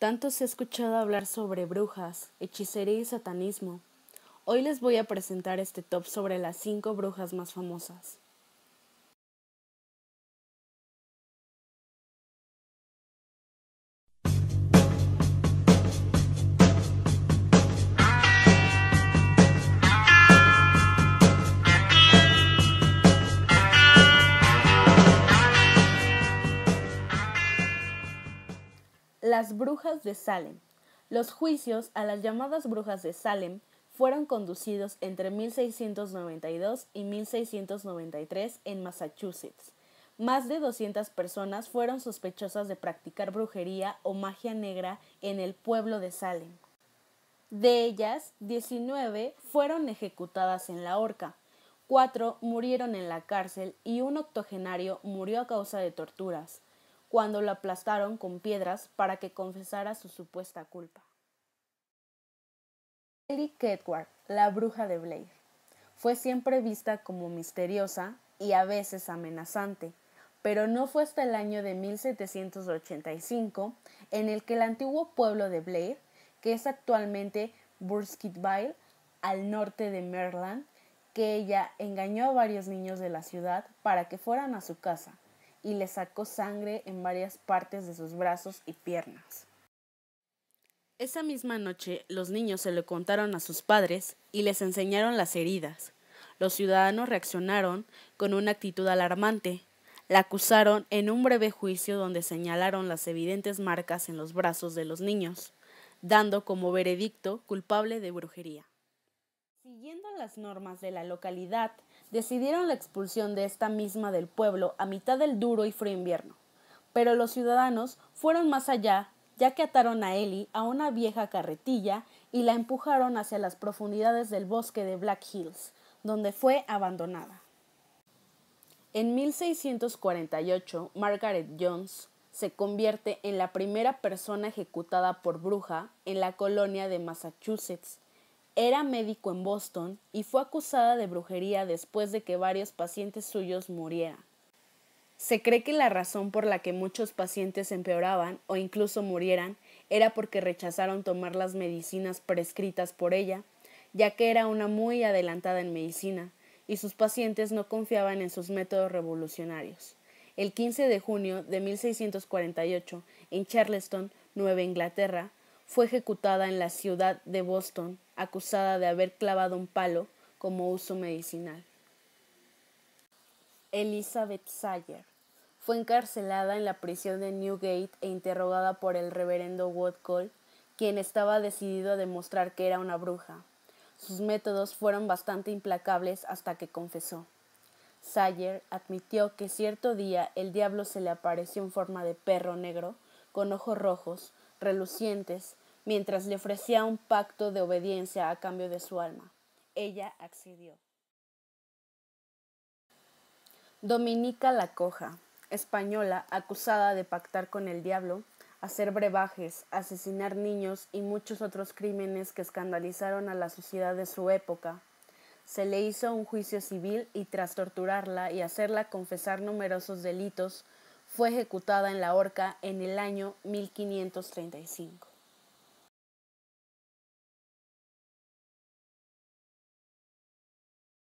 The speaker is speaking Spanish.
Tanto se ha escuchado hablar sobre brujas, hechicería y satanismo. Hoy les voy a presentar este top sobre las cinco brujas más famosas. Las brujas de Salem. Los juicios a las llamadas brujas de Salem fueron conducidos entre 1692 y 1693 en Massachusetts. Más de 200 personas fueron sospechosas de practicar brujería o magia negra en el pueblo de Salem. De ellas, 19 fueron ejecutadas en la horca, cuatro murieron en la cárcel y un octogenario murió a causa de torturas cuando lo aplastaron con piedras para que confesara su supuesta culpa. Ellie Kedward, la bruja de Blair, fue siempre vista como misteriosa y a veces amenazante, pero no fue hasta el año de 1785 en el que el antiguo pueblo de Blair, que es actualmente Burskittville, al norte de Maryland, que ella engañó a varios niños de la ciudad para que fueran a su casa, y le sacó sangre en varias partes de sus brazos y piernas. Esa misma noche los niños se lo contaron a sus padres y les enseñaron las heridas. Los ciudadanos reaccionaron con una actitud alarmante. La acusaron en un breve juicio donde señalaron las evidentes marcas en los brazos de los niños, dando como veredicto culpable de brujería. Siguiendo las normas de la localidad, decidieron la expulsión de esta misma del pueblo a mitad del duro y frío invierno. Pero los ciudadanos fueron más allá, ya que ataron a Ellie a una vieja carretilla y la empujaron hacia las profundidades del bosque de Black Hills, donde fue abandonada. En 1648, Margaret Jones se convierte en la primera persona ejecutada por bruja en la colonia de Massachusetts, era médico en Boston y fue acusada de brujería después de que varios pacientes suyos murieran. Se cree que la razón por la que muchos pacientes empeoraban o incluso murieran era porque rechazaron tomar las medicinas prescritas por ella, ya que era una muy adelantada en medicina, y sus pacientes no confiaban en sus métodos revolucionarios. El 15 de junio de 1648, en Charleston, Nueva Inglaterra, fue ejecutada en la ciudad de Boston, acusada de haber clavado un palo como uso medicinal. Elizabeth Sayer fue encarcelada en la prisión de Newgate e interrogada por el reverendo Woodcall, quien estaba decidido a demostrar que era una bruja. Sus métodos fueron bastante implacables hasta que confesó. Sayer admitió que cierto día el diablo se le apareció en forma de perro negro, con ojos rojos, relucientes, mientras le ofrecía un pacto de obediencia a cambio de su alma. Ella accedió. Dominica la Coja, española acusada de pactar con el diablo, hacer brebajes, asesinar niños y muchos otros crímenes que escandalizaron a la sociedad de su época. Se le hizo un juicio civil y tras torturarla y hacerla confesar numerosos delitos, fue ejecutada en la horca en el año 1535.